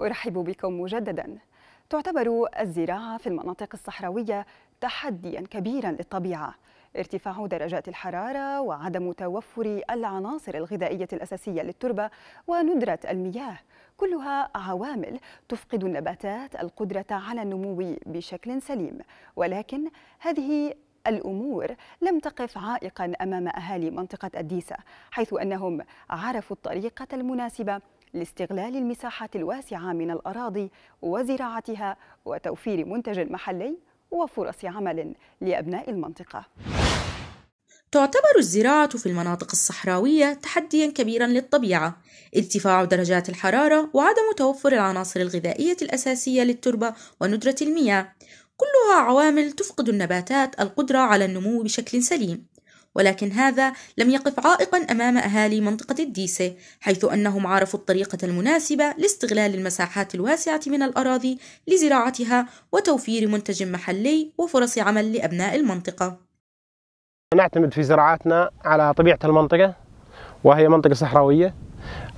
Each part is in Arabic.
أرحب بكم مجددا تعتبر الزراعة في المناطق الصحراوية تحديا كبيرا للطبيعة ارتفاع درجات الحرارة وعدم توفر العناصر الغذائية الأساسية للتربة وندرة المياه كلها عوامل تفقد النباتات القدرة على النمو بشكل سليم ولكن هذه الأمور لم تقف عائقا أمام أهالي منطقة الديسة حيث أنهم عرفوا الطريقة المناسبة لاستغلال المساحات الواسعة من الأراضي وزراعتها وتوفير منتج محلي وفرص عمل لأبناء المنطقة تعتبر الزراعة في المناطق الصحراوية تحديا كبيرا للطبيعة ارتفاع درجات الحرارة وعدم توفر العناصر الغذائية الأساسية للتربة وندرة المياه كلها عوامل تفقد النباتات القدرة على النمو بشكل سليم ولكن هذا لم يقف عائقا أمام أهالي منطقة الديسة حيث أنهم عرفوا الطريقة المناسبة لاستغلال المساحات الواسعة من الأراضي لزراعتها وتوفير منتج محلي وفرص عمل لأبناء المنطقة نعتمد في زراعاتنا على طبيعة المنطقة وهي منطقة صحراوية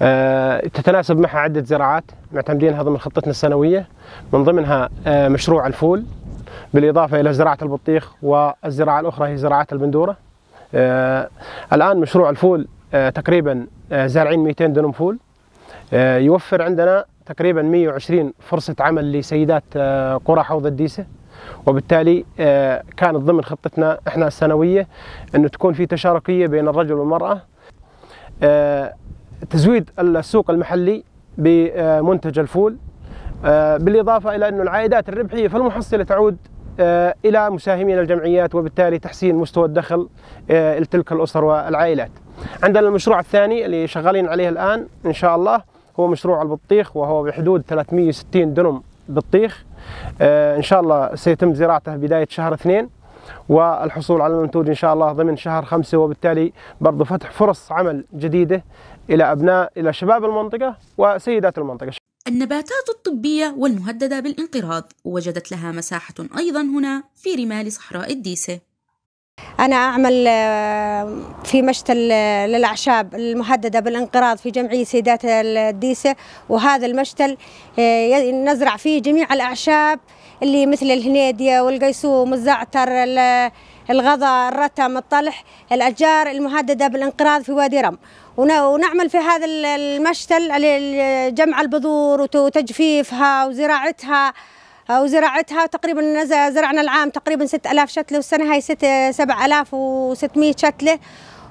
آه، تتناسب معها عدة زراعات معتمدينها ضمن خطتنا السنوية من ضمنها آه، مشروع الفول بالإضافة إلى زراعة البطيخ والزراعة الأخرى هي زراعة البندورة آه، الآن مشروع الفول آه، تقريبا آه، زارعين 200 دنم فول يوفر عندنا تقريبا 120 فرصة عمل لسيدات قرى حوض الديسة وبالتالي كانت ضمن خطتنا احنا السنوية انه تكون في تشاركية بين الرجل والمرأة تزويد السوق المحلي بمنتج الفول بالاضافة الى انه العائدات الربحية في المحصلة تعود آه، إلى مساهمين الجمعيات وبالتالي تحسين مستوى الدخل آه، لتلك الأسر والعائلات عندنا المشروع الثاني اللي شغالين عليه الآن إن شاء الله هو مشروع البطيخ وهو بحدود 360 دنم بطيخ آه، إن شاء الله سيتم زراعته بداية شهر اثنين والحصول على المنتوج إن شاء الله ضمن شهر خمسة وبالتالي برضو فتح فرص عمل جديدة إلى أبناء إلى شباب المنطقة وسيدات المنطقة النباتات الطبية والمهددة بالانقراض وجدت لها مساحة أيضا هنا في رمال صحراء الديسة أنا أعمل آه، في مشتل آه، للأعشاب المهددة بالانقراض في جمعية سيدات الديسة وهذا المشتل آه، نزرع فيه جميع الأعشاب اللي مثل الهنيديا والقيسوم والزعتر الغضا الرتم الطلح الأشجار المهددة بالانقراض في وادي رم ونعمل في هذا المشتل جمع البذور وتجفيفها وزراعتها وزراعتها تقريبا زرعنا العام تقريبا 6000 شتله والسنه هي 7600 شتله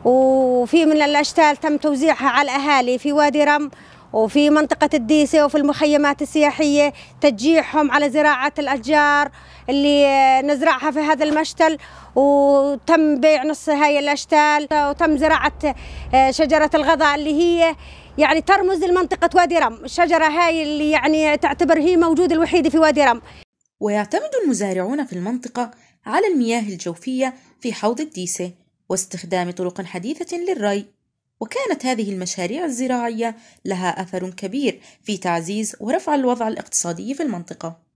وفي من الاشتال تم توزيعها على الاهالي في وادي رم وفي منطقة الديسة وفي المخيمات السياحية تشجيعهم على زراعة الأشجار اللي نزرعها في هذا المشتل وتم بيع نص هاي الأشتال وتم زراعة آه، شجرة الغضاء اللي هي يعني ترمز لمنطقة وادي رم الشجرة هاي اللي يعني تعتبر هي موجودة الوحيدة في وادي رم ويعتمد المزارعون في المنطقة على المياه الجوفية في حوض الديسة واستخدام طرق حديثة للري وكانت هذه المشاريع الزراعية لها أثر كبير في تعزيز ورفع الوضع الاقتصادي في المنطقة